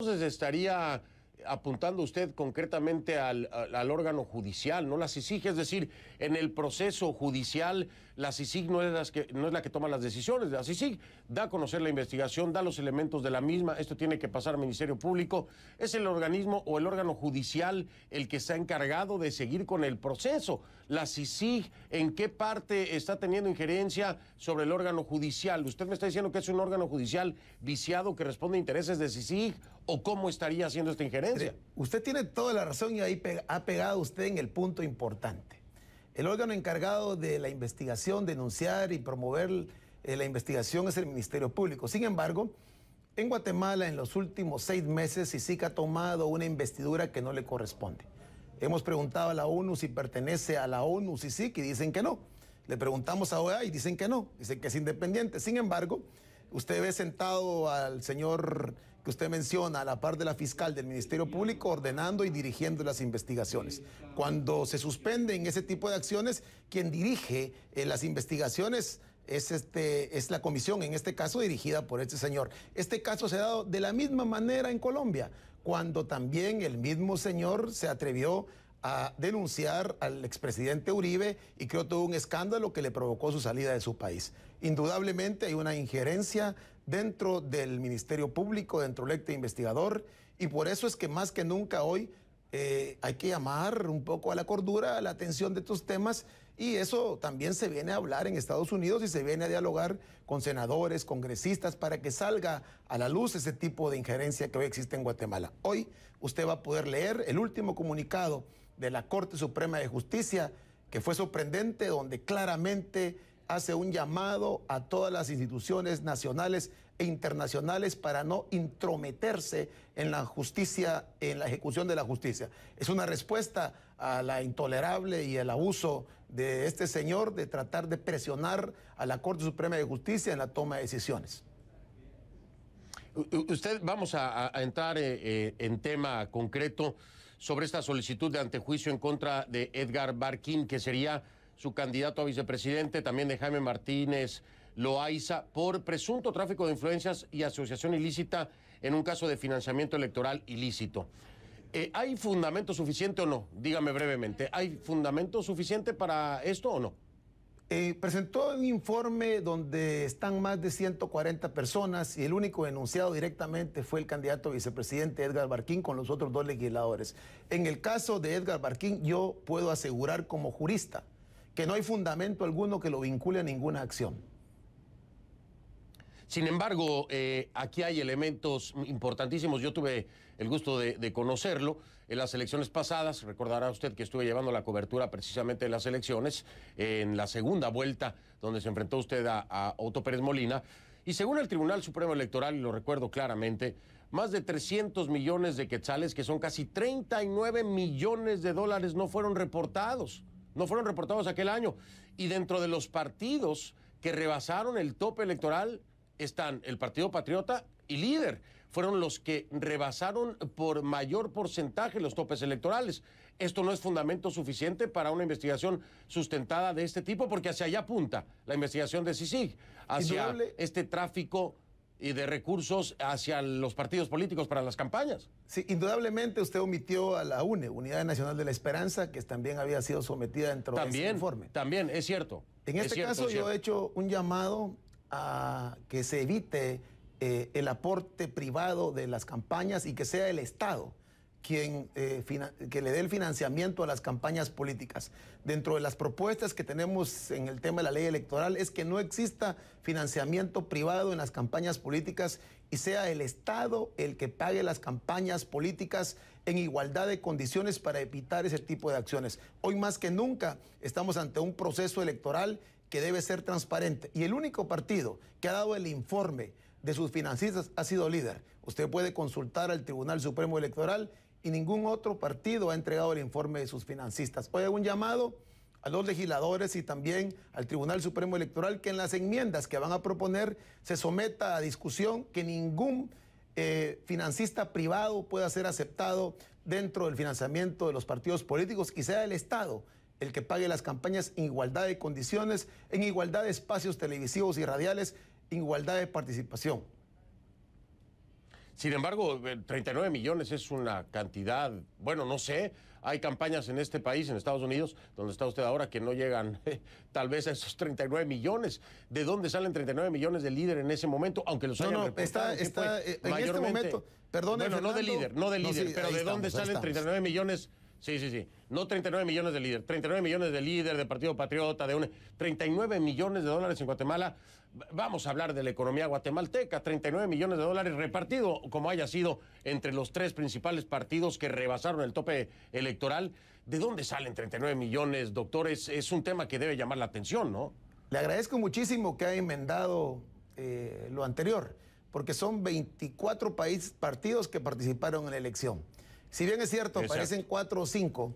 Entonces estaría apuntando usted concretamente al, órgano judicial, ¿no? Las exige, es decir, en el proceso judicial la CICIG no es, no es la que toma las decisiones. La CICIG da a conocer la investigación, da los elementos de la misma. Esto tiene que pasar al Ministerio Público. Es el organismo o el órgano judicial el que se ha encargado de seguir con el proceso. La CICIG, ¿en qué parte está teniendo injerencia sobre el órgano judicial? ¿Usted me está diciendo que es un órgano judicial viciado que responde a intereses de CICIG? ¿O cómo estaría haciendo esta injerencia? Usted tiene toda la razón y ahí ha pegado usted en el punto importante. El órgano encargado de la investigación, denunciar y promover eh, la investigación es el Ministerio Público. Sin embargo, en Guatemala en los últimos seis meses CICIC ha tomado una investidura que no le corresponde. Hemos preguntado a la ONU si pertenece a la ONU CICIC y dicen que no. Le preguntamos a OEA y dicen que no, dicen que es independiente. Sin embargo, usted ve sentado al señor que usted menciona a la par de la fiscal del Ministerio Público ordenando y dirigiendo las investigaciones. Cuando se suspenden ese tipo de acciones, quien dirige eh, las investigaciones es, este, es la comisión, en este caso dirigida por este señor. Este caso se ha dado de la misma manera en Colombia, cuando también el mismo señor se atrevió a denunciar al expresidente Uribe y creó todo un escándalo que le provocó su salida de su país. Indudablemente hay una injerencia dentro del Ministerio Público, dentro del investigador, y por eso es que más que nunca hoy eh, hay que llamar un poco a la cordura, a la atención de estos temas, y eso también se viene a hablar en Estados Unidos y se viene a dialogar con senadores, congresistas, para que salga a la luz ese tipo de injerencia que hoy existe en Guatemala. Hoy usted va a poder leer el último comunicado de la Corte Suprema de Justicia, que fue sorprendente, donde claramente hace un llamado a todas las instituciones nacionales e internacionales para no intrometerse en la justicia, en la ejecución de la justicia. Es una respuesta a la intolerable y el abuso de este señor de tratar de presionar a la Corte Suprema de Justicia en la toma de decisiones. usted, vamos a, entrar eh, eh, en tema concreto sobre esta solicitud de antejuicio en contra de Edgar Barquín, que sería su candidato a vicepresidente, también de Jaime Martínez Loaiza, por presunto tráfico de influencias y asociación ilícita en un caso de financiamiento electoral ilícito. Eh, ¿Hay fundamento suficiente o no? Dígame brevemente, ¿hay fundamento suficiente para esto o no? Eh, presentó un informe donde están más de 140 personas y el único denunciado directamente fue el candidato vicepresidente Edgar Barquín con los otros dos legisladores. En el caso de Edgar Barquín, yo puedo asegurar como jurista que no hay fundamento alguno que lo vincule a ninguna acción. Sin embargo, eh, aquí hay elementos importantísimos. Yo tuve el gusto de, conocerlo en las elecciones pasadas. Recordará usted que estuve llevando la cobertura precisamente de las elecciones en la segunda vuelta donde se enfrentó usted a, a Otto Pérez Molina. Y según el Tribunal Supremo Electoral, y lo recuerdo claramente, más de 300 millones de quetzales, que son casi 39 millones de dólares, no fueron reportados no fueron reportados aquel año. Y dentro de los partidos que rebasaron el tope electoral están el Partido Patriota y Líder. Fueron los que rebasaron por mayor porcentaje los topes electorales. Esto no es fundamento suficiente para una investigación sustentada de este tipo, porque hacia allá apunta la investigación de CICIG, hacia este tráfico y de recursos hacia los partidos políticos para las campañas. Sí, indudablemente usted omitió a la UNE, Unidad Nacional de la Esperanza, que también había sido sometida dentro también, de informe. También, es cierto. En este caso yo he hecho un llamado a que se evite eh, el aporte privado de las campañas y que sea el Estado quien eh, que le dé el financiamiento a las campañas políticas. Dentro de las propuestas que tenemos en el tema de la ley electoral es que no exista financiamiento privado en las campañas políticas y sea el Estado el que pague las campañas políticas en igualdad de condiciones para evitar ese tipo de acciones. Hoy más que nunca estamos ante un proceso electoral que debe ser transparente y el único partido que ha dado el informe de sus financistas ha sido líder. Usted puede consultar al Tribunal Supremo Electoral y ningún otro partido ha entregado el informe de sus financistas. Hoy hago un llamado a los legisladores y también al Tribunal Supremo Electoral que en las enmiendas que van a proponer se someta a discusión que ningún eh, financista privado pueda ser aceptado dentro del financiamiento de los partidos políticos y sea el Estado el que pague las campañas en igualdad de condiciones, en igualdad de espacios televisivos y radiales, en igualdad de participación. Sin embargo, 39 eh, millones es una cantidad, bueno, no sé, hay campañas en este país, en Estados Unidos, donde está usted ahora, que no llegan eh, tal vez a esos 39 millones. ¿De dónde salen 39 millones de líder en ese momento? Aunque los hayan no, Está, en eh, este momento, perdón, bueno, no de líder, no de líder, pero ¿de dónde salen 39 millones? Sí, sí, sí. No 39 millones de líder, 39 millones de líder, de Partido Patriota, de un... 39 millones de dólares en Guatemala. Vamos a hablar de la economía guatemalteca, 39 millones de dólares repartido, como haya sido, entre los tres principales partidos que rebasaron el tope electoral. ¿De dónde salen 39 millones, doctores? Es un tema que debe llamar la atención, ¿no? Le agradezco muchísimo que haya enmendado eh, lo anterior, porque son 24 partidos que participaron en la elección. Si bien es cierto, aparecen cuatro o cinco,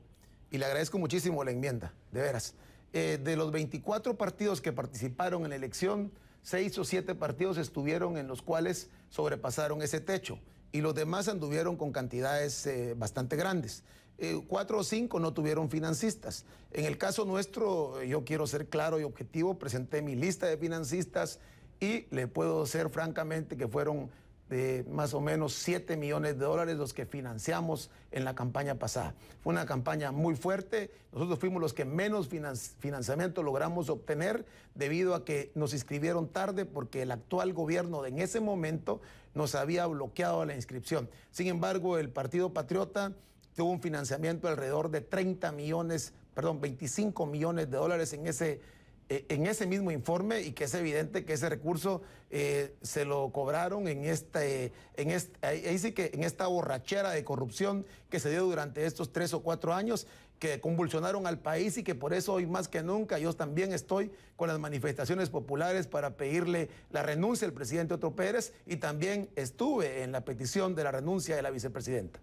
y le agradezco muchísimo la enmienda, de veras. Eh, de los 24 partidos que participaron en la elección, seis o siete partidos estuvieron en los cuales sobrepasaron ese techo y los demás anduvieron con cantidades eh, bastante grandes. Eh, cuatro o cinco no tuvieron financistas. En el caso nuestro, yo quiero ser claro y objetivo, presenté mi lista de financistas y le puedo ser francamente que fueron de más o menos 7 millones de dólares los que financiamos en la campaña pasada. Fue una campaña muy fuerte, nosotros fuimos los que menos financiamiento logramos obtener debido a que nos inscribieron tarde porque el actual gobierno en ese momento nos había bloqueado la inscripción. Sin embargo, el Partido Patriota tuvo un financiamiento alrededor de 30 millones, perdón, 25 millones de dólares en ese eh, en ese mismo informe y que es evidente que ese recurso eh, se lo cobraron en este, en que en esta borrachera de corrupción que se dio durante estos tres o cuatro años que convulsionaron al país y que por eso hoy más que nunca yo también estoy con las manifestaciones populares para pedirle la renuncia al presidente Otro Pérez y también estuve en la petición de la renuncia de la vicepresidenta.